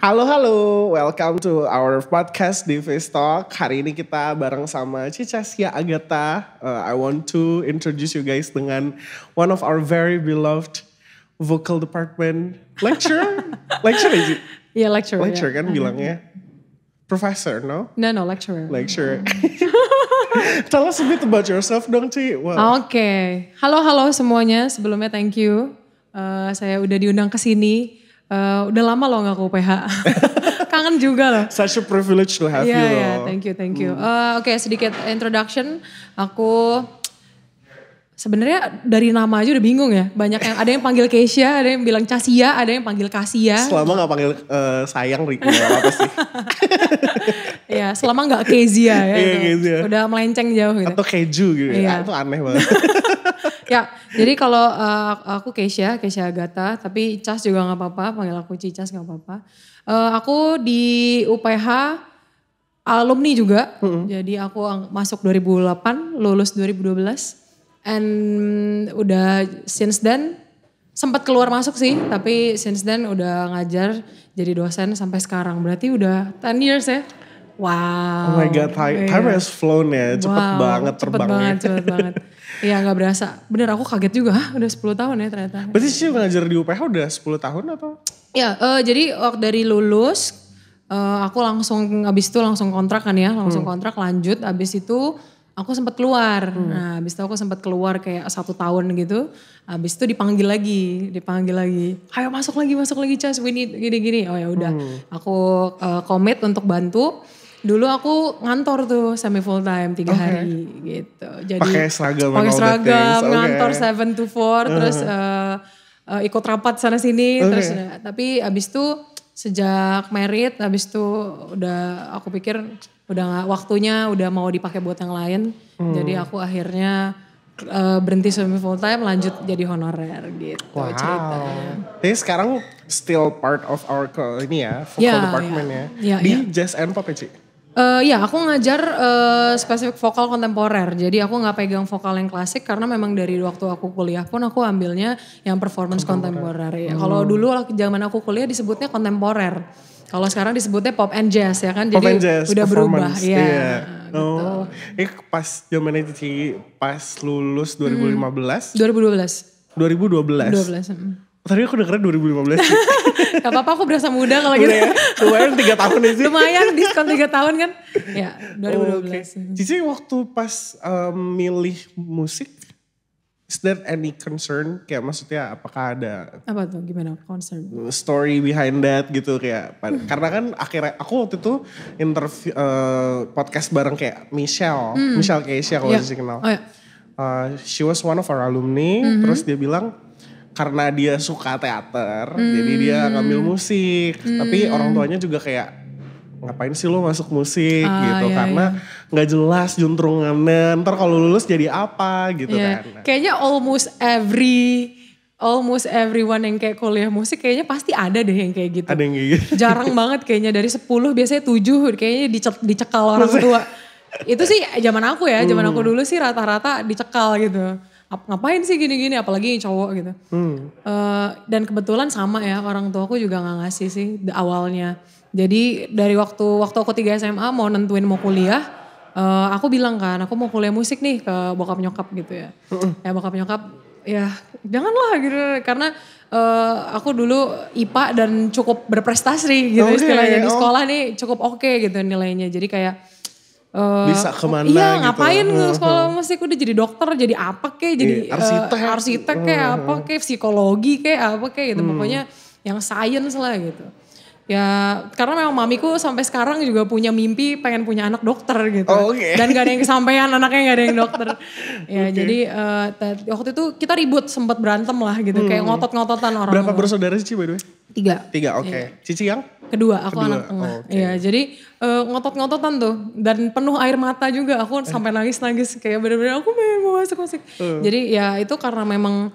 Halo halo, welcome to our podcast di Face Talk. Hari ini kita bareng sama Sia Agatha. Uh, I want to introduce you guys dengan one of our very beloved vocal department lecturer. lecturer ya Ci? Yeah, lecturer. Lecturer kan yeah. bilangnya. Uh-huh. Professor, no? No, no, lecturer. Lecturer. Tell us a bit about yourself dong Ci. Wow. Oke, okay. halo halo semuanya. Sebelumnya thank you. Uh, saya udah diundang ke sini Uh, udah lama loh gak ke UPH. Kangen juga loh. Such a privilege to have yeah, you. Iya, yeah, thank you, thank you. Hmm. Uh, Oke, okay, sedikit introduction. Aku Sebenarnya dari nama aja udah bingung ya. Banyak yang ada yang panggil Keisha, ada yang bilang Casia, ada yang panggil Kasia. Selama nggak panggil uh, sayang Ricky apa ya, selama nggak Kezia ya. Iya, Kezia. Udah melenceng jauh gitu. Atau keju gitu. Ya. Iya. Itu aneh banget. ya, jadi kalau uh, aku Keisha, Keisha Agata, tapi Cas juga nggak apa-apa, panggil aku Cicas nggak apa-apa. Uh, aku di UPH alumni juga. Mm -hmm. Jadi aku masuk 2008, lulus 2012. And udah since then sempat keluar masuk sih, tapi since then udah ngajar jadi dosen sampai sekarang. Berarti udah 10 years ya. Wow. Oh my god, time, iya. time yeah. has flown ya, cepet wow, banget terbangnya. Cepet banget, cepet banget. Iya gak berasa. Bener aku kaget juga, udah 10 tahun ya ternyata. Berarti sih ngajar di UPH udah 10 tahun atau? Ya, uh, jadi dari lulus, uh, aku langsung abis itu langsung kontrak kan ya, langsung hmm. kontrak lanjut. Abis itu aku sempat keluar. Hmm. Nah, habis itu aku sempat keluar kayak satu tahun gitu. Habis itu dipanggil lagi, dipanggil lagi. Ayo masuk lagi, masuk lagi Cus, we need gini-gini. Oh ya udah, hmm. aku uh, untuk bantu. Dulu aku ngantor tuh semi full time tiga okay. hari gitu. Jadi pakai seragam, pakai seragam, okay. ngantor seven to four, uh. terus uh, uh, ikut rapat sana sini, okay. terus uh, tapi abis itu sejak merit habis itu udah aku pikir udah gak, waktunya udah mau dipakai buat yang lain. Hmm. Jadi aku akhirnya uh, berhenti semi full time lanjut jadi honorer gitu wow. ceritanya. Jadi sekarang still part of our ini ya, vocal yeah, department yeah. ya. Yeah, ya. ya, di yeah. Jazz and Pop ya Ci? Uh, ya, aku ngajar uh, spesifik vokal kontemporer. Jadi aku nggak pegang vokal yang klasik karena memang dari waktu aku kuliah pun aku ambilnya yang performance kontemporer. Ya. Hmm. Kalau dulu zaman aku kuliah disebutnya kontemporer. Kalau sekarang disebutnya pop and jazz ya kan. Pop Jadi and jazz, udah berubah. Iya. Yeah. Gitu. Oh, ini pas itu sih pas lulus 2015. Hmm, 2012. 2012. 2012. Tadi aku dengerin 2015 sih. Gak apa-apa aku berasa muda kalau gitu. Ya, lumayan 3 tahun ya sih. lumayan diskon 3 tahun kan. Ya 2012. Oh, okay. Jadi waktu pas um, milih musik, is there any concern? Kayak maksudnya apakah ada... Apa tuh gimana concern? Story behind that gitu kayak. Hmm. Karena kan akhirnya aku waktu itu interview uh, podcast bareng kayak Michelle. Hmm. Michelle Keisha kalau yeah. kenal. Oh, yeah. Iya. uh, she was one of our alumni. Mm -hmm. Terus dia bilang karena dia suka teater, hmm. jadi dia ngambil musik. Hmm. Tapi orang tuanya juga kayak ngapain sih lo masuk musik ah, gitu iya, karena iya. nggak iya. jelas juntrungannya ntar kalau lulus jadi apa gitu yeah. kan kayaknya almost every almost everyone yang kayak kuliah musik kayaknya pasti ada deh yang kayak gitu ada yang kayak gitu jarang banget kayaknya dari 10 biasanya 7 kayaknya dicek, dicekal orang tua itu sih zaman aku ya zaman hmm. aku dulu sih rata-rata dicekal gitu ngapain sih gini-gini apalagi cowok gitu. Hmm. Uh, dan kebetulan sama ya orang tua aku juga nggak ngasih sih awalnya. Jadi dari waktu waktu aku tiga SMA mau nentuin mau kuliah, uh, aku bilang kan aku mau kuliah musik nih ke bokap nyokap gitu ya. uh Ya bokap nyokap ya janganlah gitu karena uh, aku dulu IPA dan cukup berprestasi gitu okay, istilahnya di oh. sekolah nih cukup oke okay gitu nilainya. Jadi kayak Eh, bisa kemana iya, gitu. ngapain uh, sekolah musik udah jadi dokter jadi apa kek jadi iya, eh, arsitek uh, arsitek kayak apa kek psikologi kayak apa kek gitu hmm. pokoknya yang science lah gitu ya karena memang mamiku sampai sekarang juga punya mimpi pengen punya anak dokter gitu oh, okay. dan gak ada yang kesampaian anaknya gak ada yang dokter ya okay. jadi uh, waktu itu kita ribut sempat berantem lah gitu hmm. kayak ngotot-ngototan orang berapa bersaudara sih by the way tiga tiga oke okay. Iya. yeah. cici yang Kedua, aku Kedua. anak tengah. Oh, okay. Ya, jadi uh, ngotot-ngototan tuh dan penuh air mata juga. Aku sampai nangis-nangis kayak bener-bener aku pengen mau masuk-masuk. Uh. Jadi ya itu karena memang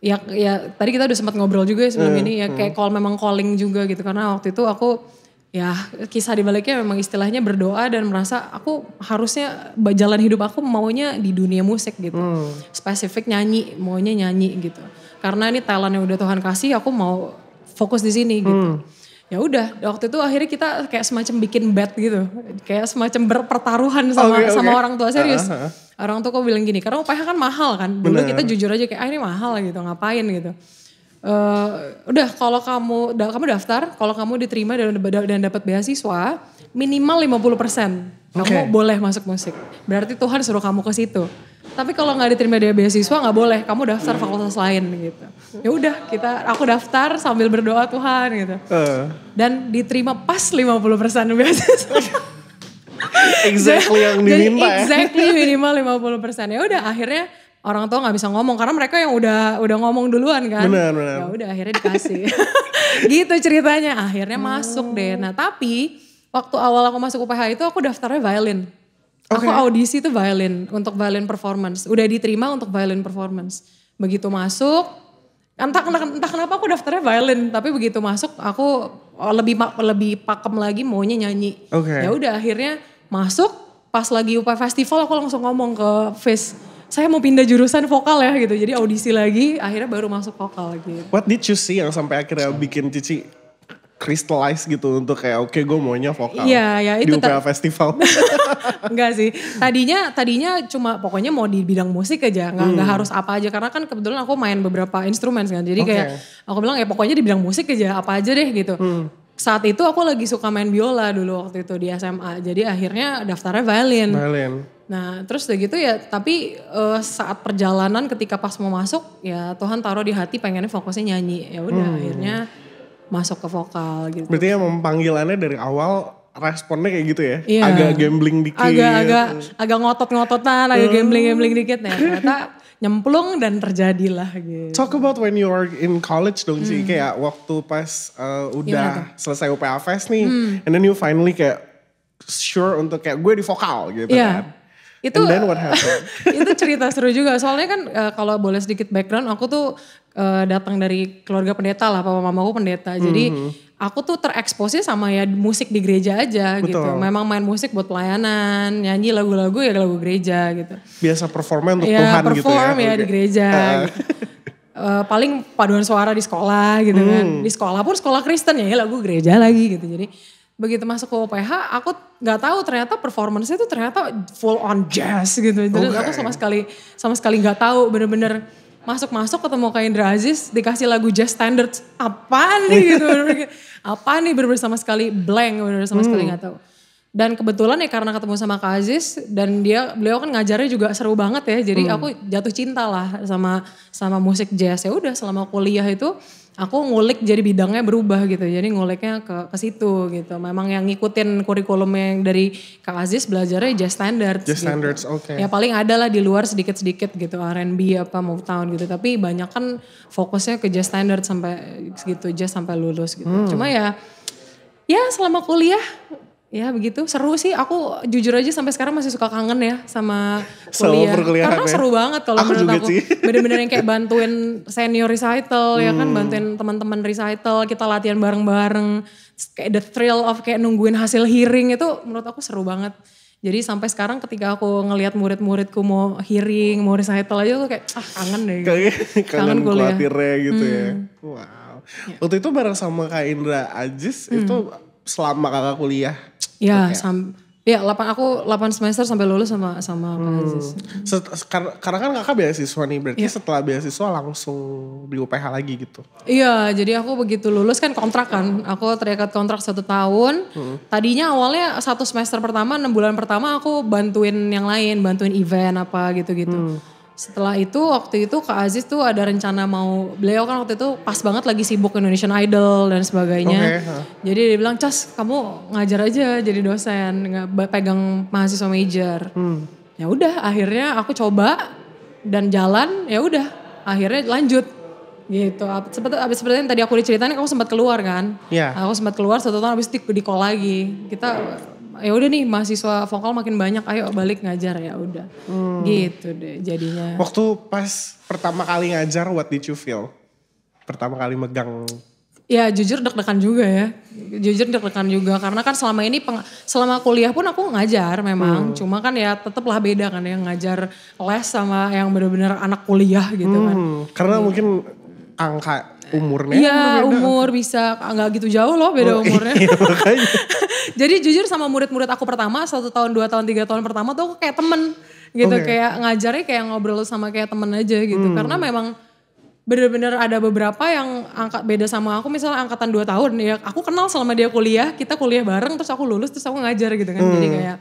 ya ya tadi kita udah sempat ngobrol juga ya sebelum uh, ini ya kayak call hmm. memang calling juga gitu karena waktu itu aku ya kisah dibaliknya memang istilahnya berdoa dan merasa aku harusnya jalan hidup aku maunya di dunia musik gitu hmm. spesifik nyanyi maunya nyanyi gitu karena ini talent yang udah Tuhan kasih aku mau fokus di sini gitu ya udah waktu itu akhirnya kita kayak semacam bikin bet gitu kayak semacam berpertaruhan sama okay, okay. sama orang tua serius uh, ah, -huh. Ah, ah. orang tua kok bilang gini karena upaya kan mahal kan dulu Bener. kita jujur aja kayak ah ini mahal gitu ngapain gitu Uh, udah kalau kamu da, kamu daftar kalau kamu diterima dan dan dapat beasiswa minimal 50% kamu boleh masuk musik berarti Tuhan suruh kamu ke situ tapi kalau nggak diterima dari beasiswa nggak boleh kamu daftar fakultas lain gitu ya udah kita aku daftar sambil berdoa Tuhan gitu uh. dan diterima pas 50% beasiswa exactly yang diminta jadi ya. exactly minimal lima puluh persen. ya udah akhirnya orang tua nggak bisa ngomong karena mereka yang udah udah ngomong duluan kan benar ya benar ya udah akhirnya dikasih gitu ceritanya akhirnya hmm. masuk deh nah tapi waktu awal aku masuk UPH itu aku daftarnya violin Okay. Aku audisi tuh violin untuk violin performance. Udah diterima untuk violin performance. Begitu masuk, entah, entah kenapa aku daftarnya violin, tapi begitu masuk aku lebih lebih pakem lagi maunya nyanyi. Okay. Ya udah akhirnya masuk pas lagi UP festival aku langsung ngomong ke face saya mau pindah jurusan vokal ya gitu. Jadi audisi lagi, akhirnya baru masuk vokal gitu. What did you see yang sampai akhirnya bikin Cici crystallize gitu untuk kayak oke okay, gue maunya vokal iya, ya, ya, itu di UPA Festival. Enggak sih. Tadinya tadinya cuma pokoknya mau di bidang musik aja, nggak hmm. harus apa aja karena kan kebetulan aku main beberapa instrumen kan. Jadi okay. kayak aku bilang ya pokoknya di bidang musik aja apa aja deh gitu. Hmm saat itu aku lagi suka main biola dulu waktu itu di SMA. Jadi akhirnya daftarnya violin. Violin. Nah terus udah gitu ya tapi uh, saat perjalanan ketika pas mau masuk ya Tuhan taruh di hati pengennya fokusnya nyanyi. Ya udah hmm. akhirnya masuk ke vokal gitu. Berarti emang panggilannya dari awal responnya kayak gitu ya? Iya. Agak gambling dikit. Agak agak agak ngotot-ngototan, agak hmm. gambling-gambling dikit nih, Ternyata nyemplung dan terjadilah gitu. Talk about when you are in college dong hmm. sih kayak waktu pas uh, udah selesai UPA Fest nih hmm. and then you finally kayak sure untuk kayak gue di vokal gitu yeah. kan itu And then what happened? itu cerita seru juga soalnya kan uh, kalau boleh sedikit background aku tuh uh, datang dari keluarga pendeta lah, papa mamaku pendeta. Jadi hmm. aku tuh tereksposnya sama ya musik di gereja aja gitu. Betul. gitu. Memang main musik buat pelayanan, nyanyi lagu-lagu ya lagu gereja gitu. Biasa performa untuk ya, Tuhan perform gitu ya. perform ya okay. di gereja. Uh. Uh, paling paduan suara di sekolah gitu kan. hmm. kan. Di sekolah pun sekolah Kristen ya, ya lagu gereja lagi gitu. Jadi begitu masuk ke UPH aku nggak tahu ternyata performance itu tuh ternyata full on jazz gitu. Jadi okay. aku sama sekali sama sekali nggak tahu bener-bener masuk-masuk ketemu kain Indra Aziz dikasih lagu jazz standard apa nih gitu apa nih bener-bener sama sekali blank bener-bener sama hmm. sekali gak tahu dan kebetulan ya karena ketemu sama Kak Aziz dan dia beliau kan ngajarnya juga seru banget ya jadi hmm. aku jatuh cinta lah sama sama musik jazz ya udah selama kuliah itu aku ngulik jadi bidangnya berubah gitu. Jadi nguliknya ke ke situ gitu. Memang yang ngikutin kurikulum yang dari Kak Aziz belajarnya jazz standards. Jazz gitu. standards, oke. Okay. Ya paling ada lah di luar sedikit-sedikit gitu R&B apa move town gitu. Tapi banyak kan fokusnya ke jazz standard sampai gitu, jazz sampai lulus gitu. Hmm. Cuma ya ya selama kuliah ya begitu seru sih aku jujur aja sampai sekarang masih suka kangen ya sama kuliah karena ya. seru banget kalau menurut aku bener-bener yang kayak bantuin senior recital hmm. ya kan hmm. bantuin teman-teman recital kita latihan bareng-bareng kayak the thrill of kayak nungguin hasil hearing itu menurut aku seru banget jadi sampai sekarang ketika aku ngelihat murid-muridku mau hearing, mau recital aja tuh kayak ah kangen deh. Kangen, kangen kuliah. gitu ya. hmm. ya. Wow. Ya. Waktu itu bareng sama Kak Indra Ajis hmm. itu selama kakak kuliah? Ya, okay. ya 8 aku 8 semester sampai lulus sama sama hmm. Kak karena kan kakak beasiswa nih, berarti ya. setelah beasiswa langsung di UPH lagi gitu. Iya, jadi aku begitu lulus kan kontrak kan. Aku terikat kontrak satu tahun. Hmm. Tadinya awalnya satu semester pertama, enam bulan pertama aku bantuin yang lain, bantuin event apa gitu-gitu. Hmm setelah itu waktu itu Kak Aziz tuh ada rencana mau beliau kan waktu itu pas banget lagi sibuk Indonesian Idol dan sebagainya. Okay, Jadi dia bilang, "Cas, kamu ngajar aja jadi dosen, nggak pegang mahasiswa major." Hmm. Ya udah, akhirnya aku coba dan jalan, ya udah, akhirnya lanjut gitu. Seperti abis seperti yang tadi aku diceritain, kamu sempat keluar kan? Yeah. Aku sempat keluar satu tahun abis di, di lagi. Kita ya udah nih mahasiswa vokal makin banyak ayo balik ngajar ya udah hmm. gitu deh jadinya waktu pas pertama kali ngajar what did you feel pertama kali megang ya jujur deg-degan juga ya jujur deg-degan juga karena kan selama ini peng, selama kuliah pun aku ngajar memang hmm. cuma kan ya tetaplah beda kan yang ngajar les sama yang benar-benar anak kuliah gitu kan hmm. karena ya. mungkin angka umurnya iya kan umur bisa nggak gitu jauh loh beda oh, iya, umurnya iya, jadi jujur sama murid-murid aku pertama satu tahun dua tahun tiga tahun pertama tuh aku kayak temen gitu okay. kayak ngajarnya kayak ngobrol sama kayak temen aja gitu hmm. karena memang bener-bener ada beberapa yang angkat beda sama aku misalnya angkatan dua tahun ya aku kenal selama dia kuliah kita kuliah bareng terus aku lulus terus aku ngajar gitu kan hmm. jadi kayak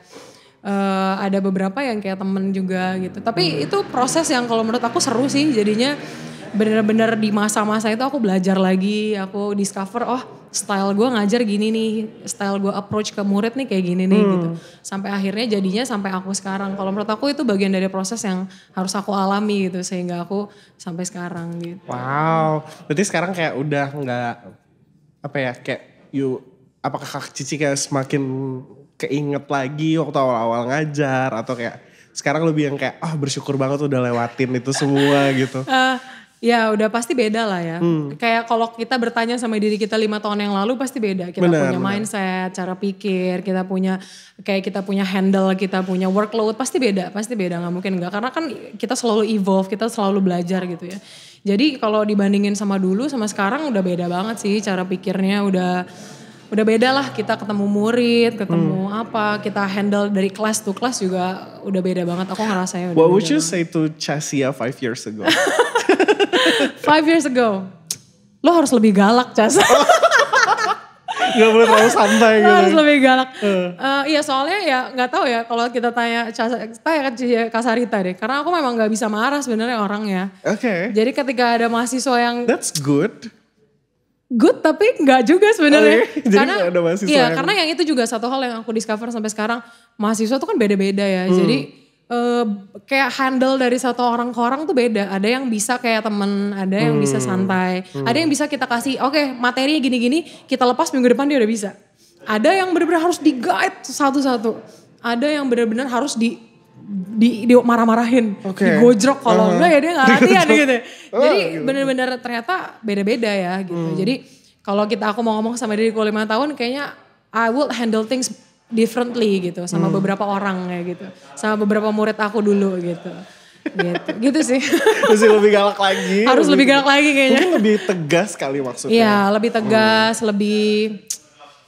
uh, ada beberapa yang kayak temen juga gitu tapi hmm. itu proses yang kalau menurut aku seru sih jadinya bener-bener di masa-masa itu aku belajar lagi, aku discover oh style gue ngajar gini nih, style gue approach ke murid nih kayak gini nih gitu. hmm. gitu. Sampai akhirnya jadinya sampai aku sekarang. Kalau menurut aku itu bagian dari proses yang harus aku alami gitu sehingga aku sampai sekarang gitu. Wow, berarti sekarang kayak udah nggak apa ya kayak you apakah Kak Cici kayak semakin keinget lagi waktu awal-awal ngajar atau kayak sekarang lebih yang kayak ah oh, bersyukur banget udah lewatin itu semua gitu. Uh, Ya udah pasti beda lah ya. Hmm. Kayak kalau kita bertanya sama diri kita lima tahun yang lalu pasti beda. Kita bener, punya bener. mindset, cara pikir, kita punya kayak kita punya handle, kita punya workload pasti beda, pasti beda nggak mungkin nggak. Karena kan kita selalu evolve, kita selalu belajar gitu ya. Jadi kalau dibandingin sama dulu sama sekarang udah beda banget sih cara pikirnya udah udah beda lah kita ketemu murid, ketemu hmm. apa, kita handle dari kelas tuh kelas juga udah beda banget. Aku ngerasa ya. What would you banget. say to Chasia five years ago? Five years ago, lo harus lebih galak Cas. Gak boleh terlalu santai gitu. Harus lebih galak. Uh. iya soalnya ya gak tahu ya kalau kita tanya tanya kan Kasarita deh. Karena aku memang gak bisa marah sebenarnya orang ya. Oke. Okay. Jadi ketika ada mahasiswa yang That's good. Good tapi nggak juga sebenarnya. Okay. Oh, iya. Jadi karena ada mahasiswa. Iya, karena yang itu juga satu hal yang aku discover sampai sekarang. Mahasiswa tuh kan beda-beda ya. Hmm. Jadi uh, kayak handle dari satu orang ke orang tuh beda. Ada yang bisa kayak temen, ada yang hmm. bisa santai, hmm. ada yang bisa kita kasih, oke okay, materi gini-gini, kita lepas minggu depan dia udah bisa. Ada yang benar-benar harus di guide satu-satu. Ada yang benar-benar harus di di, di marah-marahin, okay. digojrok kalau uh -huh. enggak ya dia nggak latihan gitu. Oh, Jadi gitu. benar-benar ternyata beda-beda ya gitu. Hmm. Jadi kalau kita aku mau ngomong sama diriku lima tahun, kayaknya I will handle things differently gitu sama hmm. beberapa orang kayak gitu sama beberapa murid aku dulu gitu gitu gitu sih Harus lebih galak lagi harus lebih, lebih galak lagi kayaknya mungkin lebih tegas kali maksudnya ya lebih tegas hmm. lebih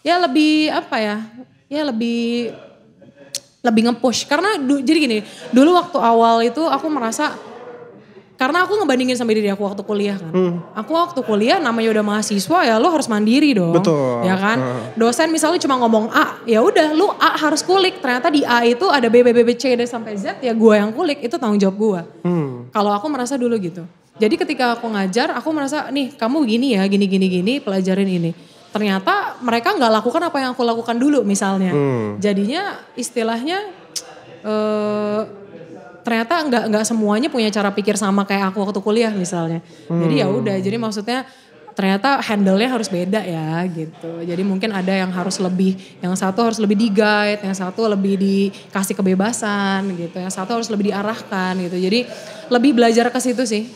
ya lebih apa ya ya lebih lebih ngepush karena du, jadi gini dulu waktu awal itu aku merasa karena aku ngebandingin sama diri aku waktu kuliah kan. Hmm. Aku waktu kuliah namanya udah mahasiswa ya lu harus mandiri dong. Betul. Ya kan? Hmm. Dosen misalnya cuma ngomong A, ya udah lu A harus kulik. Ternyata di A itu ada B B B, B C D sampai Z ya gua yang kulik itu tanggung jawab gua. Hmm. Kalau aku merasa dulu gitu. Jadi ketika aku ngajar, aku merasa nih kamu gini ya, gini gini gini, pelajarin ini ternyata mereka nggak lakukan apa yang aku lakukan dulu misalnya. Hmm. Jadinya istilahnya uh, ternyata nggak nggak semuanya punya cara pikir sama kayak aku waktu kuliah misalnya. Hmm. Jadi ya hmm. udah, jadi maksudnya ternyata handle-nya harus beda ya gitu. Jadi mungkin ada yang harus lebih, yang satu harus lebih di-guide, yang satu lebih dikasih kebebasan gitu, yang satu harus lebih diarahkan gitu. Jadi lebih belajar ke situ sih.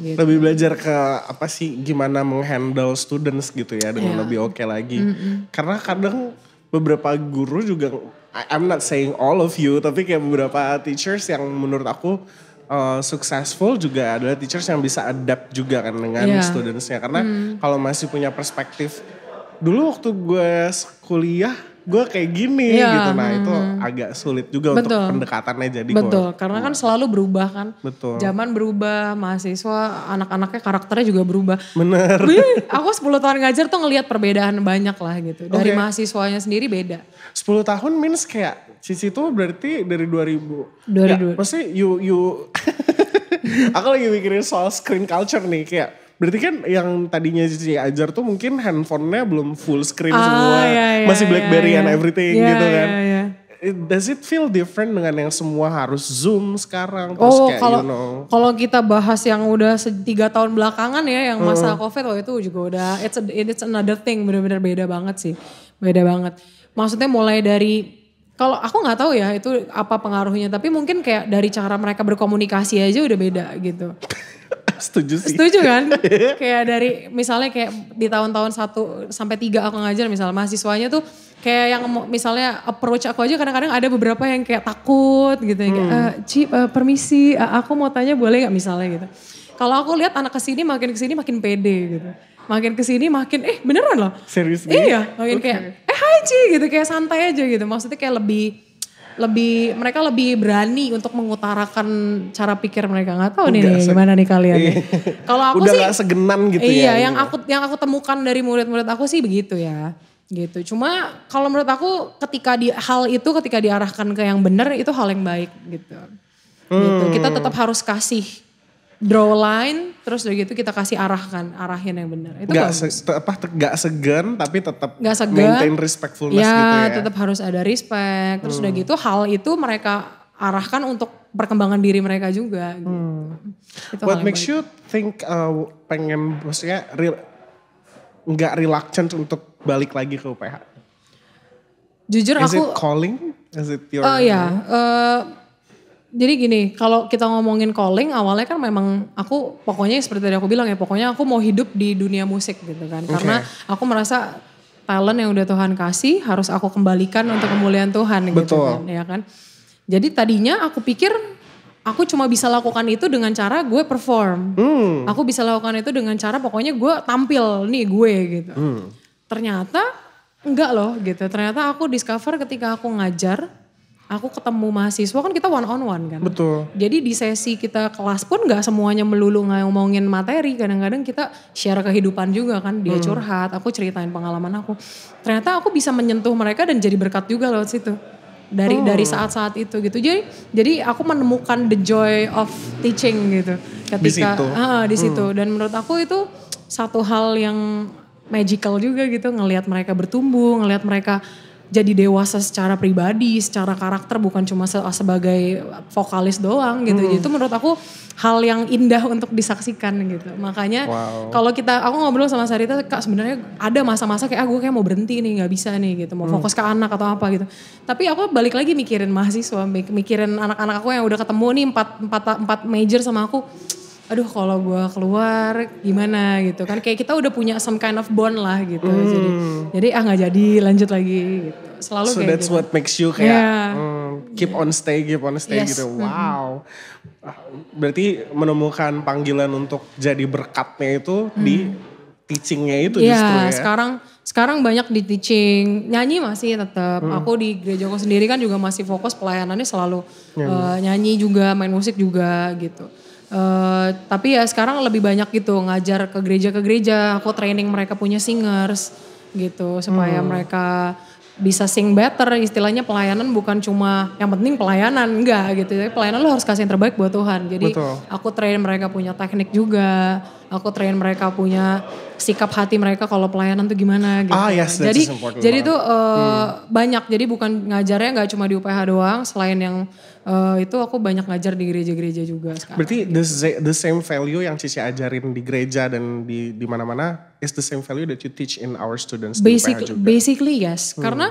Gitu. Lebih belajar ke apa sih gimana menghandle students gitu ya dengan ya. lebih oke okay lagi. Mm -hmm. Karena kadang beberapa guru juga I, I'm not saying all of you, tapi kayak beberapa teachers yang menurut aku uh, successful juga adalah teachers yang bisa adapt juga kan dengan yeah. studentsnya karena hmm. kalau masih punya perspektif dulu waktu gue kuliah gue kayak gini ya, gitu nah hmm. itu agak sulit juga betul. untuk pendekatannya jadi betul gua, karena kan hmm. selalu berubah kan betul zaman berubah mahasiswa anak-anaknya karakternya juga berubah bener aku 10 tahun ngajar tuh ngelihat perbedaan banyak lah gitu dari mahasiswanya sendiri beda 10 tahun means kayak Cici tuh berarti dari 2000 dari ya, pasti you you aku lagi mikirin soal screen culture nih kayak Berarti kan yang tadinya si Ajar tuh mungkin handphonenya belum full screen ah, semua. Iya, iya, masih iya, Blackberry iya, iya. and everything iya, gitu iya, kan. Iya, It, Does it feel different dengan yang semua harus zoom sekarang? Terus oh, kayak, kalau you know. kalau kita bahas yang udah tiga tahun belakangan ya, yang hmm. masa hmm. covid, waktu oh, itu juga udah it's a, it's another thing, bener-bener beda banget sih, beda banget. Maksudnya mulai dari kalau aku nggak tahu ya itu apa pengaruhnya, tapi mungkin kayak dari cara mereka berkomunikasi aja udah beda gitu. Setuju sih. Setuju kan? kayak dari misalnya kayak di tahun-tahun 1 sampai 3 aku ngajar misalnya mahasiswanya tuh kayak yang misalnya approach aku aja kadang-kadang ada beberapa yang kayak takut gitu hmm. kayak uh, eh, Ci uh, permisi uh, aku mau tanya boleh nggak misalnya gitu. Kalau aku lihat anak kesini makin kesini makin pede gitu. Makin kesini makin eh beneran loh. Serius? Iya, makin okay. kayak eh hai Ci gitu kayak santai aja gitu. Maksudnya kayak lebih lebih mereka lebih berani untuk mengutarakan cara pikir mereka nggak tahu nih, nih gimana nih kalian iya. kalau aku udah sih gak segenan gitu iya, ya yang iya. aku yang aku temukan dari murid-murid aku sih begitu ya gitu cuma kalau menurut aku ketika di hal itu ketika diarahkan ke yang benar itu hal yang baik gitu hmm. gitu kita hmm. tetap harus kasih draw line terus udah gitu kita kasih arahkan arahin yang benar itu gak se, apa segan tapi tetap gak segan, maintain respectfulness ya, gitu ya tetap harus ada respect terus hmm. udah gitu hal itu mereka arahkan untuk perkembangan diri mereka juga hmm. gitu. hmm. Itu what makes baik. you think uh, pengen maksudnya real nggak reluctant untuk balik lagi ke UPH jujur is aku it calling is it your oh ya yeah. Eh, uh, jadi gini, kalau kita ngomongin calling awalnya kan memang aku pokoknya seperti tadi aku bilang ya, pokoknya aku mau hidup di dunia musik gitu kan. Okay. Karena aku merasa talent yang udah Tuhan kasih harus aku kembalikan untuk kemuliaan Tuhan gitu Betul. gitu kan, ya kan. Jadi tadinya aku pikir aku cuma bisa lakukan itu dengan cara gue perform. Hmm. Aku bisa lakukan itu dengan cara pokoknya gue tampil nih gue gitu. Hmm. Ternyata enggak loh gitu. Ternyata aku discover ketika aku ngajar aku ketemu mahasiswa kan kita one on one kan. Betul. Jadi di sesi kita kelas pun gak semuanya melulu ngomongin materi, kadang-kadang kita share kehidupan juga kan, dia hmm. curhat, aku ceritain pengalaman aku. Ternyata aku bisa menyentuh mereka dan jadi berkat juga lewat situ. Dari oh. dari saat-saat itu gitu. Jadi jadi aku menemukan the joy of teaching gitu ketika di situ, ah, di situ. Hmm. dan menurut aku itu satu hal yang magical juga gitu Ngeliat mereka bertumbuh, ngeliat mereka jadi dewasa secara pribadi, secara karakter bukan cuma se sebagai vokalis doang gitu. Hmm. Itu menurut aku hal yang indah untuk disaksikan gitu. Makanya wow. kalau kita aku ngobrol sama Sarita Kak sebenarnya ada masa-masa kayak ah kayak mau berhenti nih, nggak bisa nih gitu, mau hmm. fokus ke anak atau apa gitu. Tapi aku balik lagi mikirin mahasiswa, mikirin anak-anak aku yang udah ketemu nih empat, empat, empat major sama aku aduh kalau gue keluar gimana gitu kan kayak kita udah punya some kind of bond lah gitu mm. jadi jadi ah nggak jadi lanjut lagi gitu. selalu so kayak that's gitu. what makes you kayak yeah. mm, keep on stay keep on stay yes. gitu wow mm. berarti menemukan panggilan untuk jadi berkatnya itu mm. di teachingnya itu yeah, justru ya sekarang sekarang banyak di teaching nyanyi masih tetap mm. aku di gereja sendiri kan juga masih fokus pelayanannya selalu Uh, nyanyi juga main musik juga gitu Uh, tapi ya sekarang lebih banyak gitu ngajar ke gereja ke gereja, aku training mereka punya singers gitu supaya hmm. mereka bisa sing better istilahnya pelayanan bukan cuma yang penting pelayanan enggak gitu jadi pelayanan lo harus kasih yang terbaik buat Tuhan jadi Betul. aku train mereka punya teknik juga aku train mereka punya sikap hati mereka kalau pelayanan tuh gimana gitu. Ah, yes, jadi jadi itu uh, eh, hmm. banyak jadi bukan ngajarnya nggak cuma di UPH doang selain yang uh, itu aku banyak ngajar di gereja-gereja juga sekarang. Berarti gitu. the, the same value yang Cici ajarin di gereja dan di di mana-mana is the same value that you teach in our students basically, di UPH juga. Basically yes. Hmm. Karena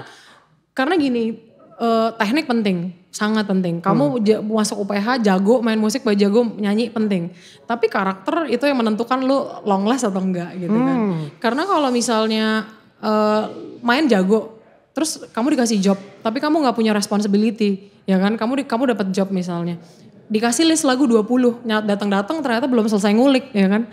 karena gini uh, teknik penting sangat penting. Kamu hmm. masuk UPH jago main musik, jago nyanyi penting. Tapi karakter itu yang menentukan lu long last atau enggak gitu kan. hmm. kan. Karena kalau misalnya uh, main jago, terus kamu dikasih job, tapi kamu nggak punya responsibility, ya kan? Kamu di, kamu dapat job misalnya, dikasih list lagu 20, datang-datang ternyata belum selesai ngulik, ya kan?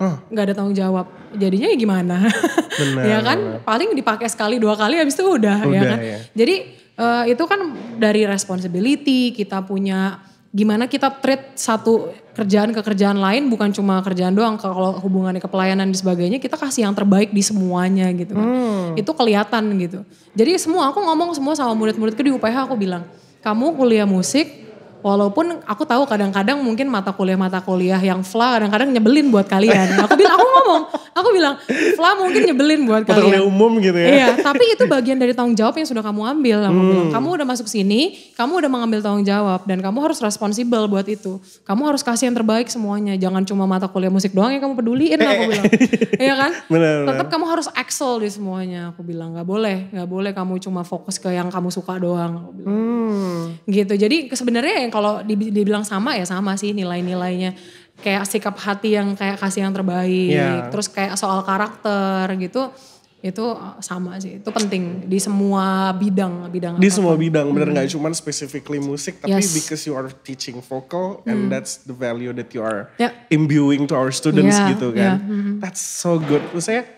Hmm. nggak hmm. ada tanggung jawab jadinya ya gimana ya benar, ya kan benar. paling dipakai sekali dua kali habis itu udah, ya udah ya kan ya. jadi uh, itu kan dari responsibility kita punya gimana kita treat satu kerjaan ke kerjaan lain bukan cuma kerjaan doang kalau hubungannya ke pelayanan dan sebagainya kita kasih yang terbaik di semuanya gitu kan. Hmm. Itu kelihatan gitu. Jadi semua aku ngomong semua sama murid-muridku di UPH aku bilang, "Kamu kuliah musik, Walaupun aku tahu kadang-kadang mungkin mata kuliah-mata kuliah yang fla kadang-kadang nyebelin buat kalian. Aku bilang, aku ngomong, aku bilang fla mungkin nyebelin buat kalian. Mata kuliah umum gitu ya. Iya, tapi itu bagian dari tanggung jawab yang sudah kamu ambil. Aku hmm. bilang, kamu udah masuk sini, kamu udah mengambil tanggung jawab dan kamu harus responsibel buat itu. Kamu harus kasih yang terbaik semuanya. Jangan cuma mata kuliah musik doang yang kamu peduliin aku bilang. iya kan? Benar, Tetap kamu harus excel di semuanya. Aku bilang, nggak boleh, nggak boleh kamu cuma fokus ke yang kamu suka doang. Hmm. Gitu. Jadi sebenarnya yang kalau dibilang sama ya sama sih nilai-nilainya kayak sikap hati yang kayak kasih yang terbaik yeah. terus kayak soal karakter gitu itu sama sih itu penting di semua bidang bidang di apa semua bidang bener nggak hmm. cuman specifically musik tapi yes. because you are teaching vocal hmm. and that's the value that you are yeah. imbuing to our students yeah, gitu kan yeah. hmm. that's so good maksudnya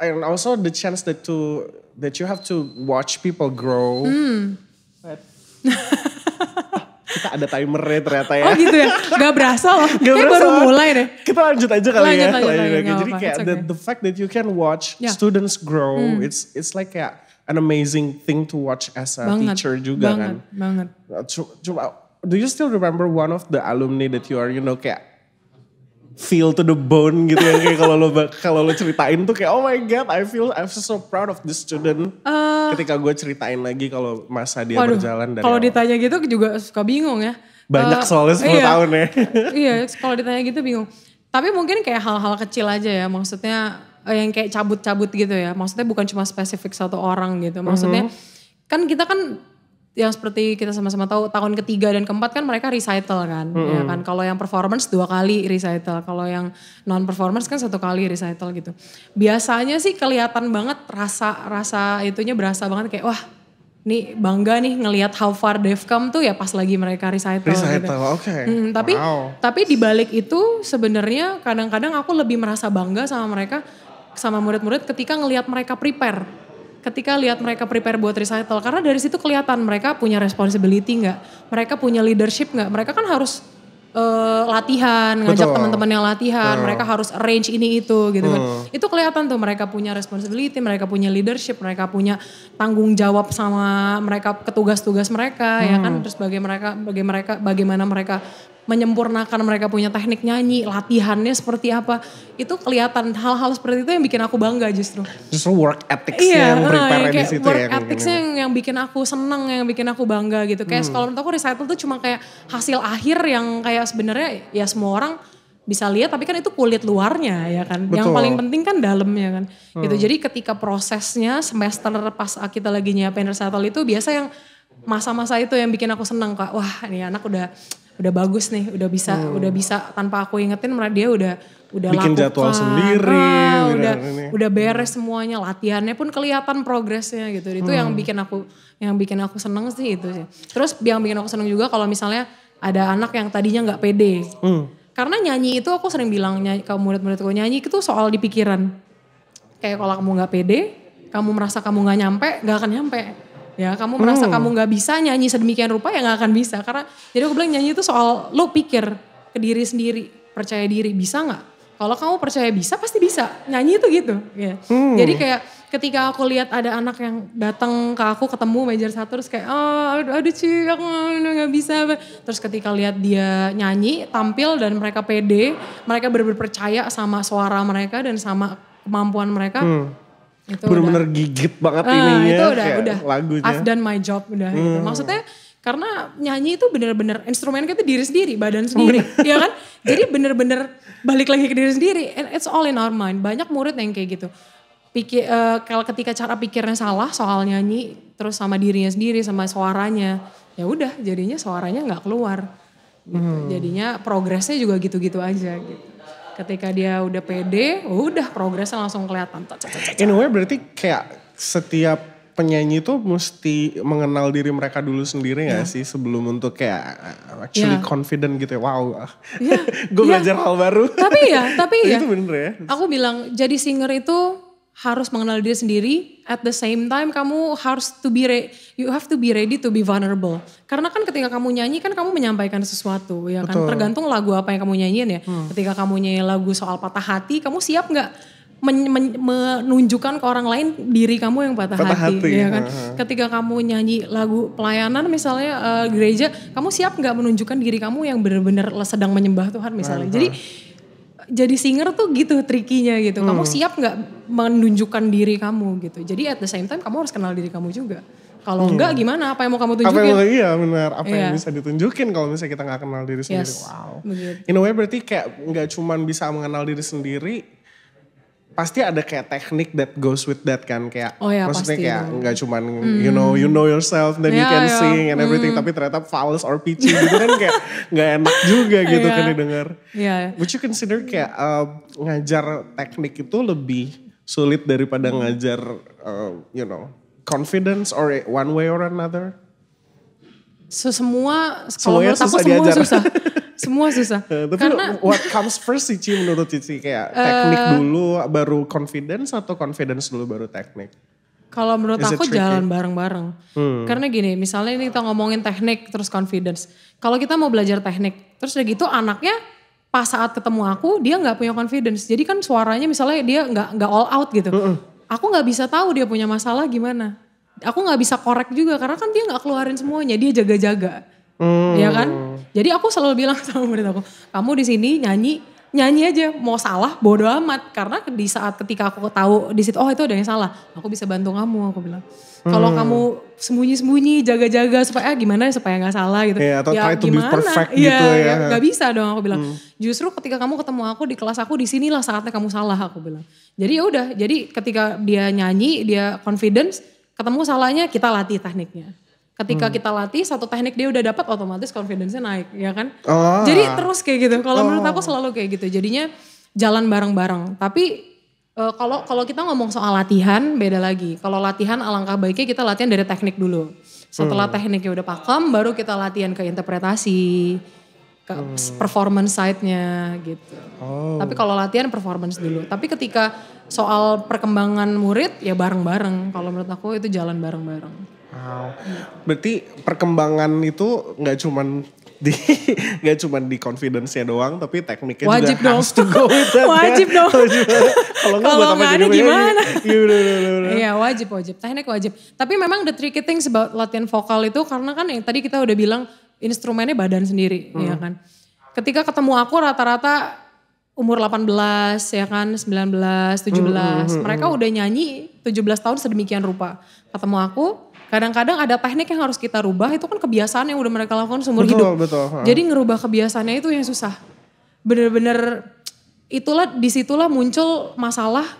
and also the chance that to that you have to watch people grow hmm. kita ada timernya ternyata ya. Oh gitu ya, gak berasa loh. Gak berasa. baru mulai deh. Kita lanjut aja kali lanjut, ya. Lanjut, lanjut, lanjut. Jadi kayak okay. the, the fact that you can watch yeah. students grow, hmm. it's it's like kayak an amazing thing to watch as a banget, teacher juga banget, kan. Banget, banget. Coba do you still remember one of the alumni that you are, you know kayak feel to the bone gitu yang kayak kalau lo kalau lo ceritain tuh kayak oh my god I feel I'm so proud of this student uh, ketika gue ceritain lagi kalau masa dia waduh, berjalan dari kalau ditanya gitu juga suka bingung ya banyak uh, soalnya 10 iya, tahun ya iya kalau ditanya gitu bingung tapi mungkin kayak hal-hal kecil aja ya maksudnya eh, yang kayak cabut-cabut gitu ya maksudnya bukan cuma spesifik satu orang gitu maksudnya mm -hmm. kan kita kan yang seperti kita sama-sama tahu tahun ketiga dan keempat kan mereka recital kan mm -hmm. ya kan kalau yang performance dua kali recital kalau yang non performance kan satu kali recital gitu biasanya sih kelihatan banget rasa rasa itunya berasa banget kayak wah nih bangga nih ngelihat how far they've come tuh ya pas lagi mereka recital. Gitu. Recital, gitu. oke. Okay. Hmm, tapi wow. tapi di balik itu sebenarnya kadang-kadang aku lebih merasa bangga sama mereka sama murid-murid ketika ngelihat mereka prepare ketika lihat mereka prepare buat recital karena dari situ kelihatan mereka punya responsibility nggak mereka punya leadership nggak mereka kan harus uh, latihan ngajak teman-teman yang latihan hmm. mereka harus arrange ini itu gitu kan. hmm. kan itu kelihatan tuh mereka punya responsibility mereka punya leadership mereka punya tanggung jawab sama mereka ketugas-tugas mereka ya hmm. ya kan terus bagaimana mereka bagaimana mereka menyempurnakan mereka punya teknik nyanyi, latihannya seperti apa. Itu kelihatan hal-hal seperti itu yang bikin aku bangga justru. Justru work ethics iya, yang eh, prepare di situ work ya. Work ethics yang, yang, yang bikin aku seneng, yang bikin aku bangga gitu. Kayak hmm. kalau menurut aku recital tuh cuma kayak hasil akhir yang kayak sebenarnya ya semua orang bisa lihat tapi kan itu kulit luarnya ya kan. Betul. Yang paling penting kan dalamnya kan. Hmm. Gitu. Jadi ketika prosesnya semester pas kita lagi nyiapin recital itu biasa yang masa-masa itu yang bikin aku seneng kak. Wah ini anak udah udah bagus nih, udah bisa hmm. udah bisa tanpa aku ingetin mereka dia udah udah bikin lakukan, jadwal ah, sendiri, ah, udah ini. udah beres semuanya, latihannya pun kelihatan progresnya gitu. Itu hmm. yang bikin aku yang bikin aku seneng sih itu sih. Terus yang bikin aku seneng juga kalau misalnya ada anak yang tadinya nggak pede. Hmm. Karena nyanyi itu aku sering bilang nyanyi, ke murid-muridku nyanyi itu soal di pikiran. Kayak kalau kamu nggak pede, kamu merasa kamu nggak nyampe, nggak akan nyampe ya kamu hmm. merasa kamu nggak bisa nyanyi sedemikian rupa ya nggak akan bisa karena jadi aku bilang nyanyi itu soal lo pikir ke diri sendiri percaya diri bisa nggak kalau kamu percaya bisa pasti bisa nyanyi itu gitu ya hmm. jadi kayak ketika aku lihat ada anak yang datang ke aku ketemu major satu terus kayak oh, aduh cuy aku nggak bisa terus ketika lihat dia nyanyi tampil dan mereka pede mereka benar-benar percaya sama suara mereka dan sama kemampuan mereka hmm itu bener-bener gigit banget uh, ya. itu udah udah lagunya. I've done my job udah gitu. hmm. gitu. maksudnya karena nyanyi itu bener-bener instrumen kita diri sendiri badan sendiri ya kan jadi bener-bener balik lagi ke diri sendiri and it's all in our mind banyak murid yang kayak gitu pikir uh, eh, kalau ketika cara pikirnya salah soal nyanyi terus sama dirinya sendiri sama suaranya ya udah jadinya suaranya nggak keluar gitu. hmm. jadinya progresnya juga gitu-gitu aja gitu ketika dia udah pede udah progresnya langsung kelihatan in a way berarti kayak setiap penyanyi itu mesti mengenal diri mereka dulu sendiri yeah. sih sebelum untuk kayak uh, actually yeah. confident gitu ya wow yeah. gue yeah. belajar hal baru tapi ya tapi ya itu bener ya aku bilang jadi singer itu harus mengenal diri sendiri at the same time kamu harus to be re, you have to be ready to be vulnerable karena kan ketika kamu nyanyi kan kamu menyampaikan sesuatu ya kan tergantung lagu apa yang kamu nyanyiin ya hmm. ketika kamu nyanyi lagu soal patah hati kamu siap nggak men, men, menunjukkan ke orang lain diri kamu yang patah, patah hati, hati ya kan uh-huh. ketika kamu nyanyi lagu pelayanan misalnya uh, gereja kamu siap nggak menunjukkan diri kamu yang benar-benar sedang menyembah Tuhan misalnya uh-huh. jadi jadi singer tuh gitu trikinya gitu. Hmm. Kamu siap nggak menunjukkan diri kamu gitu. Jadi at the same time kamu harus kenal diri kamu juga. Kalau hmm. enggak gimana? Apa yang mau kamu tunjukin? Iya, Apa yang, iya benar. Apa yeah. yang bisa ditunjukin kalau misalnya kita nggak kenal diri sendiri? Yes. Wow. Begitu. In a way berarti kayak nggak cuman bisa mengenal diri sendiri, pasti ada kayak teknik that goes with that kan kayak oh ya, maksudnya pasti kayak nggak cuman mm. you hmm. know you know yourself then yeah, you ya, can yeah. sing and everything mm. tapi ternyata false or pitchy gitu kan kayak nggak enak juga gitu yeah. kan didengar. Yeah. Would you consider kayak uh, ngajar teknik itu lebih sulit daripada mm. ngajar uh, you know confidence or one way or another? So, semua kalau menurut aku semua diajar. susah. Semua susah. Eh, tapi Karena, what comes first sih Ci menurut Cici? Kayak uh, teknik dulu baru confidence atau confidence dulu baru teknik? Kalau menurut Is aku jalan bareng-bareng. Hmm. Karena gini, misalnya ini kita ngomongin teknik terus confidence. Kalau kita mau belajar teknik, terus udah gitu anaknya pas saat ketemu aku dia nggak punya confidence. Jadi kan suaranya misalnya dia nggak nggak all out gitu. Uh -uh. Aku nggak bisa tahu dia punya masalah gimana. Aku nggak bisa korek juga karena kan dia nggak keluarin semuanya, dia jaga-jaga. Iya kan? Hmm. Ya kan? Jadi aku selalu bilang sama murid aku, kamu di sini nyanyi nyanyi aja mau salah bodo amat karena di saat ketika aku tahu di situ oh itu ada yang salah aku bisa bantu kamu aku bilang kalau hmm. kamu sembunyi sembunyi jaga jaga supaya gimana supaya nggak salah gitu yeah, atau ya try to gimana be perfect iya, gitu ya, ya nggak ya, gak bisa dong aku bilang hmm. justru ketika kamu ketemu aku di kelas aku di sinilah saatnya kamu salah aku bilang jadi ya udah jadi ketika dia nyanyi dia confidence ketemu salahnya kita latih tekniknya Ketika hmm. kita latih satu teknik dia udah dapat otomatis confidence-nya naik, ya kan? Oh. Jadi terus kayak gitu. Kalau oh. menurut aku oh. selalu kayak gitu. Jadinya jalan bareng-bareng. Tapi e, kalau uh, kalau kita ngomong soal latihan beda lagi. Kalau latihan alangkah baiknya kita latihan dari teknik dulu. Setelah hmm. tekniknya udah pakem baru kita latihan ke interpretasi, ke hmm. performance side-nya gitu. Oh. Tapi kalau latihan performance dulu. Tapi ketika soal perkembangan murid ya bareng-bareng. Kalau menurut aku itu jalan bareng-bareng. Wow. Berarti perkembangan itu nggak cuman di nggak cuma di confidence-nya doang tapi tekniknya wajib juga dong. harus go with that, ya. wajib ya. dong kalau nggak buat apa gimana iya, iya wajib wajib teknik wajib tapi memang the tricky things about latihan vokal itu karena kan yang tadi kita udah bilang instrumennya badan sendiri hmm. ya kan ketika ketemu aku rata-rata umur 18 ya kan 19 17 hmm, hmm, hmm, hmm, mereka hmm. udah nyanyi 17 tahun sedemikian rupa ketemu aku kadang-kadang ada teknik yang harus kita rubah itu kan kebiasaan yang udah mereka lakukan seumur betul, hidup betul, jadi ngerubah kebiasaannya itu yang susah bener-bener itulah disitulah muncul masalah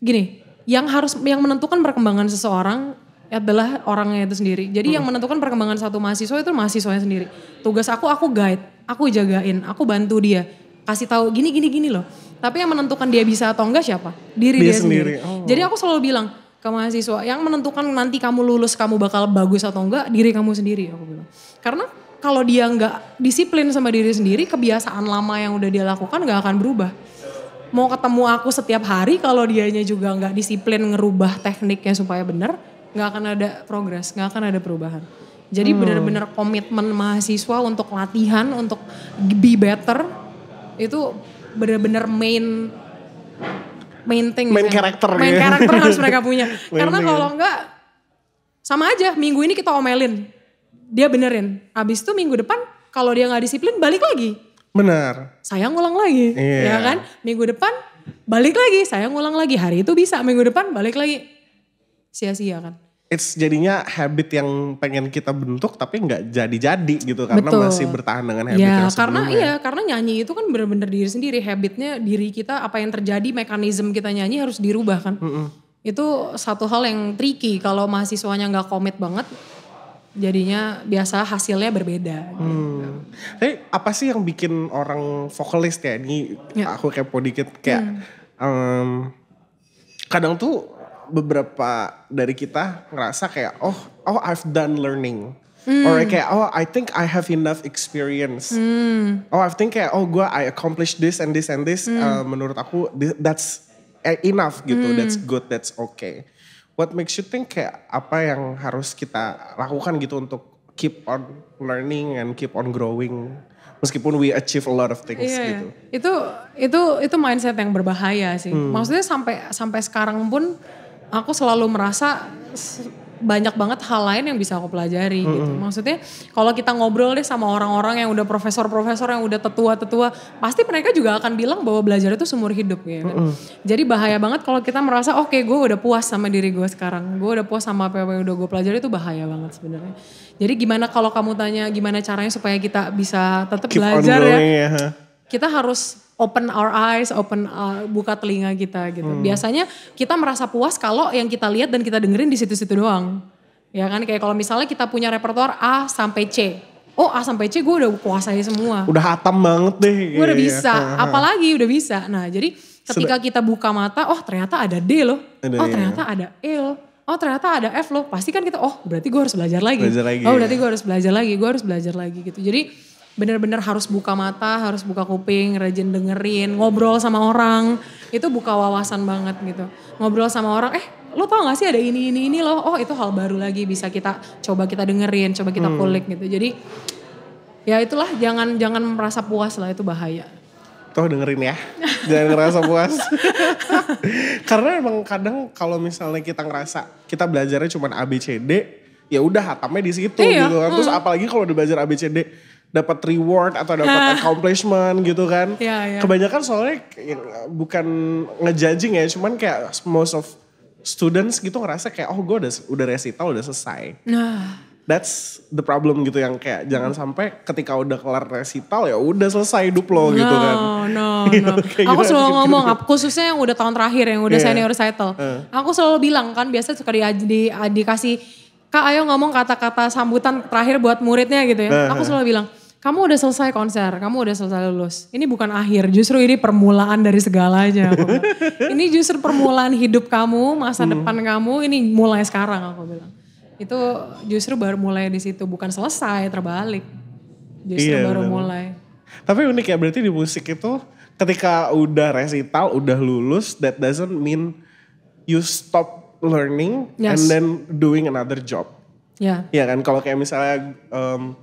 gini yang harus yang menentukan perkembangan seseorang adalah orangnya itu sendiri. Jadi hmm. yang menentukan perkembangan satu mahasiswa itu mahasiswanya sendiri. Tugas aku aku guide, aku jagain, aku bantu dia, kasih tahu gini gini gini loh. Tapi yang menentukan dia bisa atau enggak siapa? Diri dia, dia sendiri. sendiri. Oh. Jadi aku selalu bilang, ke mahasiswa yang menentukan nanti kamu lulus kamu bakal bagus atau enggak diri kamu sendiri aku bilang karena kalau dia nggak disiplin sama diri sendiri kebiasaan lama yang udah dia lakukan nggak akan berubah mau ketemu aku setiap hari kalau dianya juga nggak disiplin ngerubah tekniknya supaya bener nggak akan ada progres nggak akan ada perubahan jadi hmm. benar-benar komitmen mahasiswa untuk latihan untuk be better itu benar-benar main thing main gitu ya. karakter main gitu. karakter harus mereka punya karena kalau enggak sama aja minggu ini kita omelin dia benerin abis itu minggu depan kalau dia nggak disiplin balik lagi benar saya ngulang lagi yeah. ya kan minggu depan balik lagi saya ngulang lagi hari itu bisa minggu depan balik lagi sia-sia kan it's jadinya habit yang pengen kita bentuk tapi nggak jadi-jadi gitu karena Betul. masih bertahan dengan habit ya, yang sebelumnya. karena iya karena nyanyi itu kan bener-bener diri sendiri habitnya diri kita apa yang terjadi mekanisme kita nyanyi harus dirubah kan mm -hmm. itu satu hal yang tricky kalau mahasiswanya nggak komit banget jadinya biasa hasilnya berbeda. Hmm. Gitu. Tapi apa sih yang bikin orang vokalis kayak ini ya. aku kepo dikit kayak hmm. um, kadang tuh beberapa dari kita ngerasa kayak oh oh I've done learning. Mm. Or kayak oh I think I have enough experience. Mm. Oh I think kayak oh gue I accomplished this and this and this. Mm. Uh, menurut aku that's eh, enough gitu. Mm. That's good. That's okay. What makes you think kayak apa yang harus kita lakukan gitu untuk keep on learning and keep on growing meskipun we achieve a lot of things yeah, iya. gitu. Itu itu itu mindset yang berbahaya sih. Hmm. Maksudnya sampai sampai sekarang pun aku selalu merasa banyak banget hal lain yang bisa aku pelajari mm -hmm. gitu. Maksudnya kalau kita ngobrol deh sama orang-orang yang udah profesor-profesor yang udah tetua-tetua, pasti mereka juga akan bilang bahwa belajar itu seumur hidup ya. Mm -hmm. Jadi bahaya banget kalau kita merasa oke okay, gue udah puas sama diri gue sekarang, gue udah puas sama apa yang udah gue pelajari itu bahaya banget sebenarnya. Jadi gimana kalau kamu tanya gimana caranya supaya kita bisa tetap belajar ya? ya kita harus open our eyes, open uh, buka telinga kita gitu. Hmm. Biasanya kita merasa puas kalau yang kita lihat dan kita dengerin di situ-situ doang. Ya kan kayak kalau misalnya kita punya repertoar A sampai C. Oh A sampai C gue udah kuasai semua. Udah hatam banget deh. Gue udah iya. bisa, apalagi udah bisa. Nah jadi ketika kita buka mata, oh ternyata ada D loh. oh ya. ternyata ada E loh. Oh ternyata ada F loh. Pasti kan kita, oh berarti gue harus belajar lagi. Oh berarti ya. gue harus belajar lagi, gue harus belajar lagi gitu. Jadi benar-benar harus buka mata, harus buka kuping, rajin dengerin, ngobrol sama orang. Itu buka wawasan banget gitu. Ngobrol sama orang, eh lo tau gak sih ada ini, ini, ini loh. Oh itu hal baru lagi bisa kita coba kita dengerin, coba kita hmm. kulik hmm. gitu. Jadi ya itulah jangan jangan merasa puas lah itu bahaya. Tuh dengerin ya, jangan ngerasa puas. Karena emang kadang kalau misalnya kita ngerasa kita belajarnya cuma ABCD, ya udah hatamnya di situ iya, gitu kan. Terus hmm. apalagi kalau udah belajar ABCD, dapat reward atau dapat accomplishment gitu kan. Yeah, yeah. Kebanyakan soalnya ya, bukan ngejudging ya, cuman kayak most of students gitu ngerasa kayak oh gue udah udah resital udah selesai. Nah. That's the problem gitu yang kayak jangan sampai ketika udah kelar resital ya udah selesai hidup lo gitu no, gitu kan. No, no, aku selalu gitu? ngomong gitu. khususnya yang udah tahun terakhir yang udah yeah. senior recital. Uh. Aku selalu bilang kan biasa suka di, di, dikasih Kak ayo ngomong kata-kata sambutan terakhir buat muridnya gitu ya. Aku selalu bilang kamu udah selesai konser, kamu udah selesai lulus. Ini bukan akhir, justru ini permulaan dari segalanya. ini justru permulaan hidup kamu, masa hmm. depan kamu, ini mulai sekarang aku bilang. Itu justru baru mulai di situ, bukan selesai, terbalik. Justru iya, baru bener. mulai. Tapi unik ya, berarti di musik itu ketika udah resital, udah lulus, that doesn't mean you stop learning yes. and then doing another job. Ya. Yeah. Iya kan, kalau kayak misalnya... Um,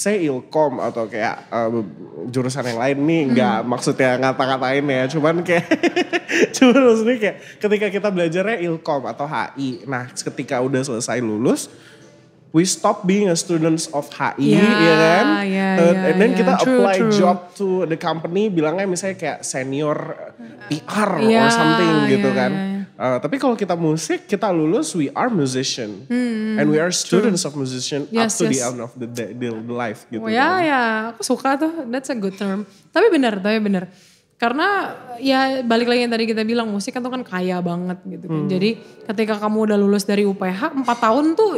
saya ilkom atau kayak um, jurusan yang lain nih nggak hmm. maksudnya ngata-ngatain ya cuman kayak cuman maksudnya kayak ketika kita belajarnya ilkom atau HI nah ketika udah selesai lulus we stop being a students of HI yeah, ya kan yeah, ya, uh, yeah, and then yeah. kita true, apply true. job to the company bilangnya misalnya kayak senior PR yeah, or something gitu yeah, kan yeah Uh, tapi kalau kita musik, kita lulus, we are musician, hmm, and we are students of musician yes, up to yes. the end of the, the, the life gitu. Oh, ya kan. ya, aku suka tuh, that's a good term. tapi benar, tapi benar. Karena ya balik lagi yang tadi kita bilang musik kan tuh kan kaya banget gitu kan. Hmm. Jadi ketika kamu udah lulus dari UPH 4 tahun tuh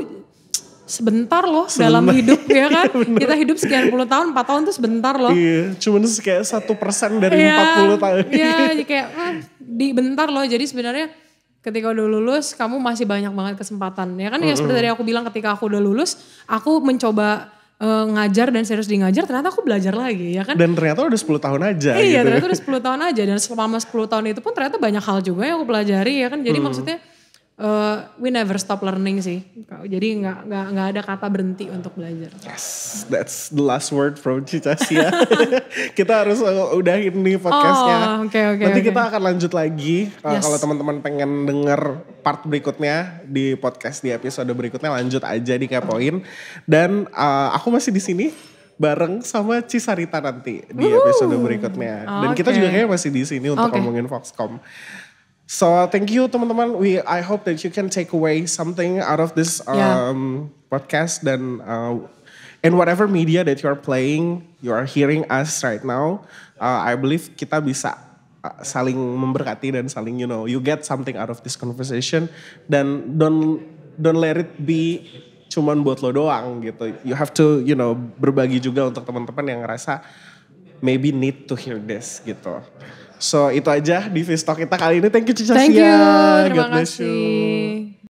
sebentar loh sebentar. dalam hidup ya iya, kan. ya kita hidup sekian puluh tahun, empat tahun tuh sebentar loh. Iya, cuman kayak satu persen dari iya. empat puluh tahun. Iya, kayak ah, di bentar loh. Jadi sebenarnya ketika udah lulus kamu masih banyak banget kesempatan ya kan mm -hmm. ya seperti tadi aku bilang ketika aku udah lulus aku mencoba eh, ngajar dan serius di ngajar ternyata aku belajar lagi ya kan dan ternyata udah 10 tahun aja iya gitu. ternyata kan? udah 10 tahun aja dan selama 10 tahun itu pun ternyata banyak hal juga yang aku pelajari ya kan jadi mm. maksudnya Eh, we never stop learning sih. Jadi nggak nggak nggak ada kata berhenti untuk belajar. Yes, that's the last word from Cica Sia. kita harus udahin nih podcastnya. Oh, okay, okay, Nanti okay. kita akan lanjut lagi. Eh, yes. kalau teman-teman pengen denger part berikutnya di podcast di episode berikutnya lanjut aja di kepoin. Dan uh, aku masih di sini bareng sama Cisarita nanti di episode berikutnya. Dan okay. kita juga kayaknya masih di sini untuk okay. ngomongin Foxcom. So thank you teman-teman. We I hope that you can take away something out of this um, yeah. podcast dan uh, and whatever media that you are playing, you are hearing us right now. Uh, I believe kita bisa uh, saling memberkati dan saling you know you get something out of this conversation dan don't don't let it be cuman buat lo doang gitu. You have to you know berbagi juga untuk teman-teman yang ngerasa maybe need to hear this gitu. So itu aja di Vistalk kita kali ini. Thank you Cica Thank you. Terima God bless you.